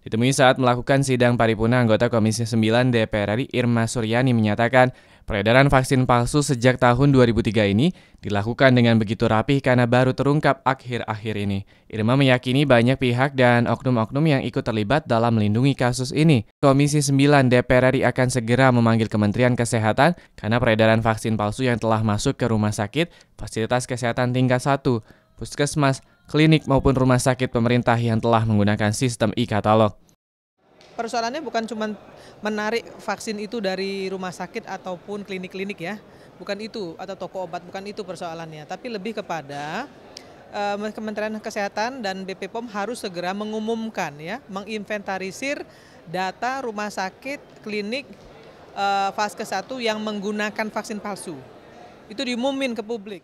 Ditemui saat melakukan sidang paripurna anggota Komisi 9 DPR RI Irma Suryani menyatakan Peredaran vaksin palsu sejak tahun 2003 ini dilakukan dengan begitu rapih karena baru terungkap akhir-akhir ini. Irma meyakini banyak pihak dan oknum-oknum yang ikut terlibat dalam melindungi kasus ini. Komisi 9 DPR RI akan segera memanggil Kementerian Kesehatan karena peredaran vaksin palsu yang telah masuk ke rumah sakit, fasilitas kesehatan tingkat 1, puskesmas, klinik maupun rumah sakit pemerintah yang telah menggunakan sistem e-katalog persoalannya bukan cuma menarik vaksin itu dari rumah sakit ataupun klinik-klinik ya, bukan itu atau toko obat bukan itu persoalannya, tapi lebih kepada uh, Kementerian Kesehatan dan BP harus segera mengumumkan ya, menginventarisir data rumah sakit, klinik, uh, eh, vaskes 1 yang menggunakan vaksin palsu. Itu diumumin ke publik.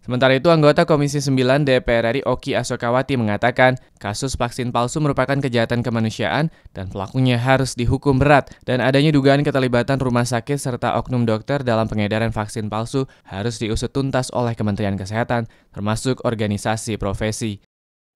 Sementara itu, anggota Komisi 9 DPR RI Oki Asokawati mengatakan, kasus vaksin palsu merupakan kejahatan kemanusiaan dan pelakunya harus dihukum berat dan adanya dugaan keterlibatan rumah sakit serta oknum dokter dalam pengedaran vaksin palsu harus diusut tuntas oleh Kementerian Kesehatan, termasuk organisasi profesi.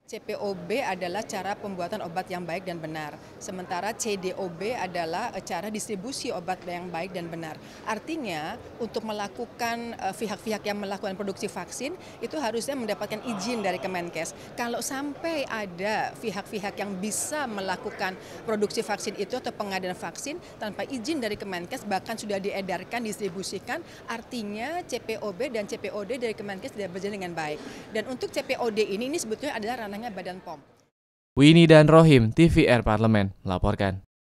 CPOB adalah cara pembuatan obat yang baik dan benar, sementara CDOB adalah eh, cara distribusi obat yang baik dan benar. Artinya, untuk melakukan eh, pihak-pihak yang melakukan produksi vaksin itu harusnya mendapatkan izin dari Kemenkes. Kalau sampai ada pihak-pihak yang bisa melakukan produksi vaksin itu atau pengadaan vaksin tanpa izin dari Kemenkes bahkan sudah diedarkan, distribusikan, artinya CPOB dan CPOD dari Kemenkes tidak berjalan dengan baik. Dan untuk CPOD ini ini sebetulnya adalah ranah ranahnya Badan POM. Winnie dan Rohim, TVR Parlemen, melaporkan.